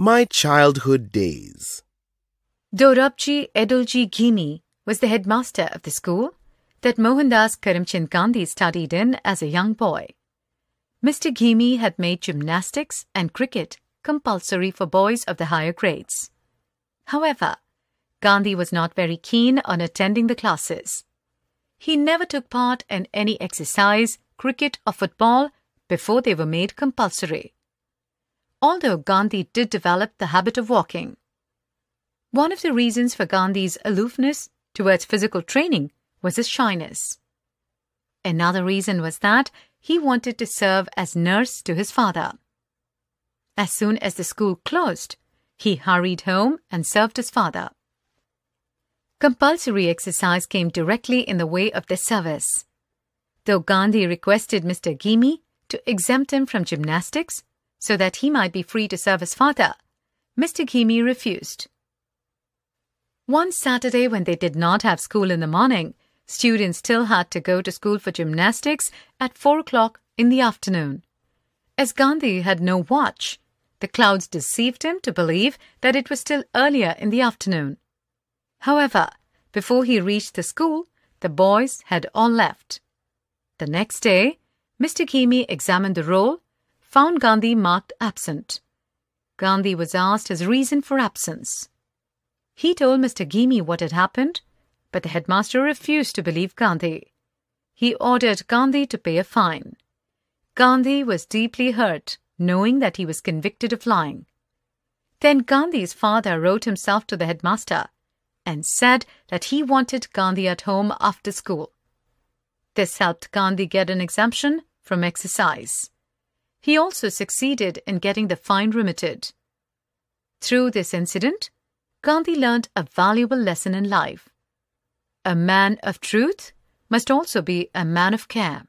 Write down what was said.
My childhood days. Dorabji Edulji Ghini was the headmaster of the school that Mohandas Karamchand Gandhi studied in as a young boy. Mr. Ghimi had made gymnastics and cricket compulsory for boys of the higher grades. However, Gandhi was not very keen on attending the classes. He never took part in any exercise, cricket or football, before they were made compulsory although Gandhi did develop the habit of walking. One of the reasons for Gandhi's aloofness towards physical training was his shyness. Another reason was that he wanted to serve as nurse to his father. As soon as the school closed, he hurried home and served his father. Compulsory exercise came directly in the way of this service. Though Gandhi requested Mr. Gimi to exempt him from gymnastics, so that he might be free to serve his father. Mr. Kimi refused. One Saturday, when they did not have school in the morning, students still had to go to school for gymnastics at four o'clock in the afternoon. As Gandhi had no watch, the clouds deceived him to believe that it was still earlier in the afternoon. However, before he reached the school, the boys had all left. The next day, Mr. Kimi examined the roll found Gandhi marked absent. Gandhi was asked his reason for absence. He told Mr. Gimi what had happened, but the headmaster refused to believe Gandhi. He ordered Gandhi to pay a fine. Gandhi was deeply hurt, knowing that he was convicted of lying. Then Gandhi's father wrote himself to the headmaster and said that he wanted Gandhi at home after school. This helped Gandhi get an exemption from exercise. He also succeeded in getting the fine remitted. Through this incident, Gandhi learned a valuable lesson in life. A man of truth must also be a man of care.